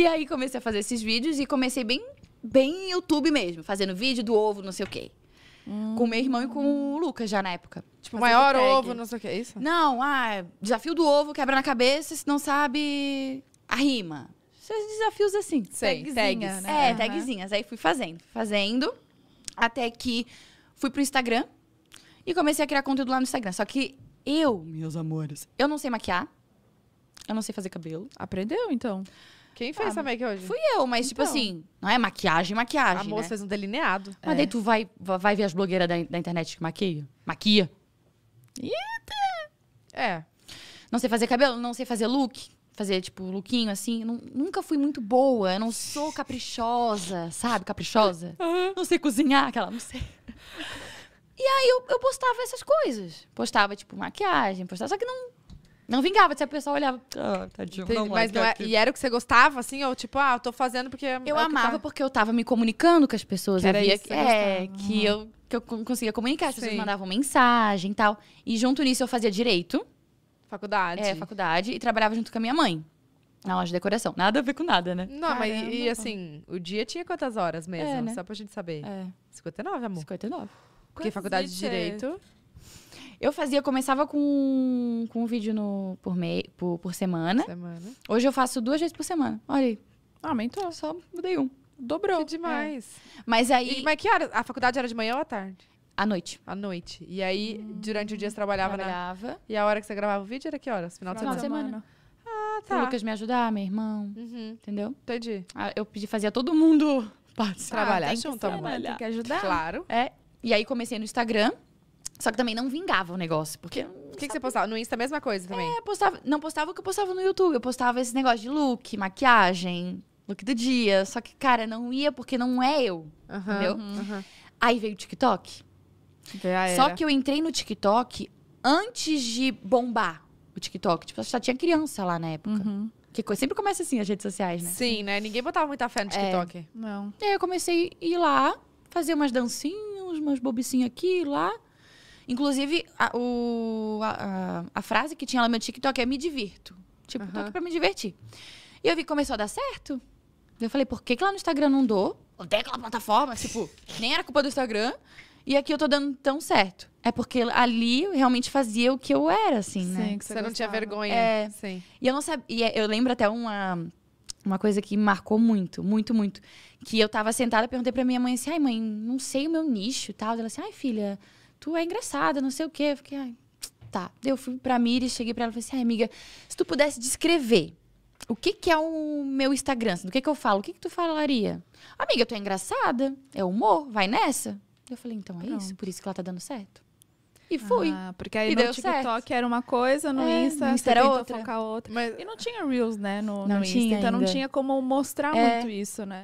E aí comecei a fazer esses vídeos e comecei bem, bem YouTube mesmo, fazendo vídeo do ovo, não sei o quê. Hum. Com meu irmão e com o Lucas já na época. Tipo, Fazendo maior tag. ovo, não sei o que, é isso? Não, ah, desafio do ovo, quebra na cabeça, se não sabe a rima. Esses desafios assim. Sei, tagzinhas, tags. né? É, tagzinhas. Aí fui fazendo, fazendo, até que fui pro Instagram e comecei a criar conteúdo lá no Instagram. Só que eu, meus amores, eu não sei maquiar, eu não sei fazer cabelo. Aprendeu, então? Quem fez ah, a make hoje? Fui eu, mas tipo então. tipo assim, não é maquiagem, maquiagem. A moça né? fez um delineado. Mas é. daí tu é. vai, vai ver as blogueiras da, da internet que maquia? Maquia. Eita! É. Não sei fazer cabelo, não sei fazer look. Fazer, tipo, lookinho assim. Não, nunca fui muito boa. Eu não sou caprichosa, sabe? Caprichosa. Uhum. Não sei cozinhar, aquela, não sei. E aí eu, eu postava essas coisas. Postava, tipo, maquiagem, postava. Só que não, não vingava, se a pessoa olhava. Ah, tadinho. Não, mas não é, é, é e era o que você gostava, assim? Ou tipo, ah, tô fazendo porque. É eu é amava tá... porque eu tava me comunicando com as pessoas. Que via que, é, que, eu, que eu conseguia comunicar, as pessoas mandavam mensagem e tal. E junto nisso eu fazia direito. Faculdade. É, faculdade. E trabalhava junto com a minha mãe. Na loja de decoração. Nada a ver com nada, né? Não, Caramba. mas e assim, o dia tinha quantas horas mesmo? É, né? Só pra gente saber. É. 59, amor. 59. Porque Quase faculdade de Direito. Eu fazia, começava com, com um vídeo no, por, mei, por, por semana. semana. Hoje eu faço duas vezes por semana. Olha aí. Ah, aumentou. Só mudei um. Dobrou. Que demais. É. Mas aí. E, mas que hora? A faculdade era de manhã ou à tarde? À noite. À noite. E aí, hum, durante o dia, você trabalhava, trabalhava na. E a hora que você gravava o vídeo era que horas? Final, Final de semana. semana. Ah, tá. O Lucas me ajudar, meu irmão. Uhum. Entendeu? Entendi. Ah, eu pedi, fazia todo mundo participar. Ah, trabalhar. Tem que, junto, ser, né? tem que ajudar. Claro. É. E aí comecei no Instagram. Só que também não vingava o negócio, porque. O que, que, você postava? No Insta a mesma coisa também? É, postava. Não postava o que eu postava no YouTube. Eu postava esse negócio de look, maquiagem, look do dia. Só que, cara, não ia porque não é eu. Uhum, entendeu? Uhum. Aí veio o TikTok. Só que eu entrei no TikTok antes de bombar o TikTok. Tipo, já tinha criança lá na época. Uhum. Que sempre começa assim as redes sociais, né? Sim, né? Ninguém botava muita fé no é, TikTok. É. Não. E aí eu comecei a ir lá, fazer umas dancinhas, umas bobicinhas aqui e lá. Inclusive, a, o, a, a, frase que tinha lá no meu TikTok é me divirto. Tipo, uhum. tô aqui pra me divertir. E eu vi que começou a dar certo. Eu falei, por que, que lá no Instagram não dou? é aquela plataforma. Tipo, nem era culpa do Instagram. E aqui eu tô dando tão certo. É porque ali eu realmente fazia o que eu era, assim, Sim, né? Sim, que você, você não tinha vergonha. É... Sim. E eu não sabia. É, eu lembro até uma, uma coisa que marcou muito, muito, muito. Que eu tava sentada, perguntei pra minha mãe assim: ai, mãe, não sei o meu nicho e tal. Ela assim: ai, filha, tu é engraçada, não sei o quê. Eu fiquei, ai, tá. Eu fui pra Miri, cheguei pra ela e falei assim, ai, amiga, se tu pudesse descrever o que, que é o meu Instagram, assim, do que, que eu falo, o que, que tu falaria? Amiga, tu é engraçada, é humor, vai nessa. Eu falei, então é Pronto. isso, por isso que ela tá dando certo. E fui. Ah, porque aí e no TikTok certo. era uma coisa, no é, Insta, no Insta era outra. outra. Mas... E não tinha Reels, né, no, não no Insta. Então não tinha como mostrar é. muito isso, né?